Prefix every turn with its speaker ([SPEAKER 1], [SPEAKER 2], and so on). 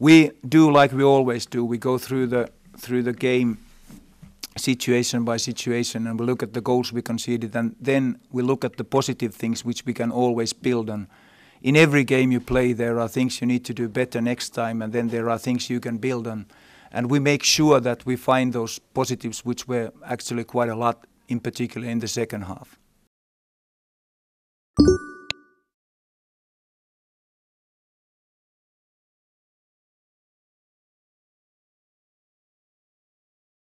[SPEAKER 1] We do like we always do. We go through the through the game situation by situation and we look at the goals we conceded and then we look at the positive things which we can always build on. In every game you play there are things you need to do better next time and then there are things you can build on. And we make sure that we find those positives which were actually quite a lot in particular in the second half.